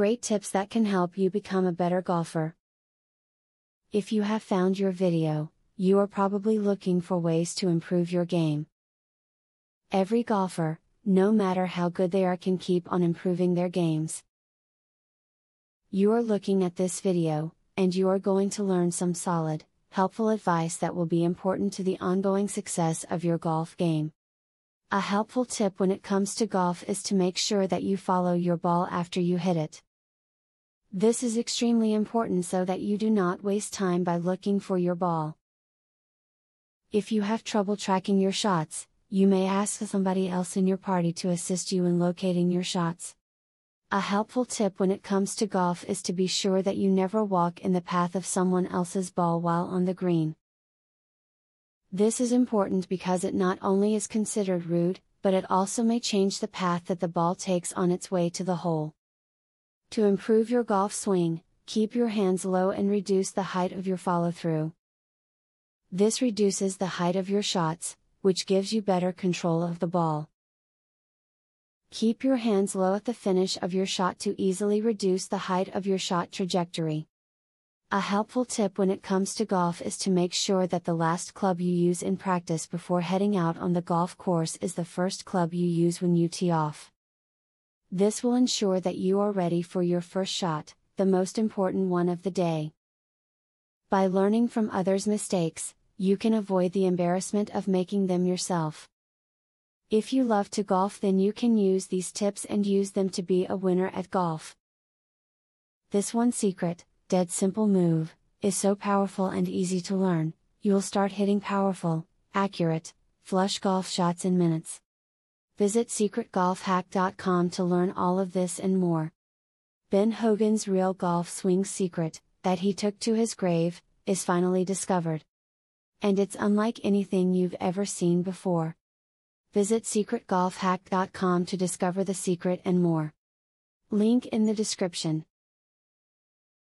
great tips that can help you become a better golfer. If you have found your video, you are probably looking for ways to improve your game. Every golfer, no matter how good they are, can keep on improving their games. You are looking at this video, and you are going to learn some solid, helpful advice that will be important to the ongoing success of your golf game. A helpful tip when it comes to golf is to make sure that you follow your ball after you hit it. This is extremely important so that you do not waste time by looking for your ball. If you have trouble tracking your shots, you may ask somebody else in your party to assist you in locating your shots. A helpful tip when it comes to golf is to be sure that you never walk in the path of someone else's ball while on the green. This is important because it not only is considered rude, but it also may change the path that the ball takes on its way to the hole. To improve your golf swing, keep your hands low and reduce the height of your follow through. This reduces the height of your shots, which gives you better control of the ball. Keep your hands low at the finish of your shot to easily reduce the height of your shot trajectory. A helpful tip when it comes to golf is to make sure that the last club you use in practice before heading out on the golf course is the first club you use when you tee off. This will ensure that you are ready for your first shot, the most important one of the day. By learning from others' mistakes, you can avoid the embarrassment of making them yourself. If you love to golf, then you can use these tips and use them to be a winner at golf. This one secret, dead simple move, is so powerful and easy to learn, you'll start hitting powerful, accurate, flush golf shots in minutes. Visit secretgolfhack.com to learn all of this and more. Ben Hogan's real golf swing secret, that he took to his grave, is finally discovered. And it's unlike anything you've ever seen before. Visit secretgolfhack.com to discover the secret and more. Link in the description.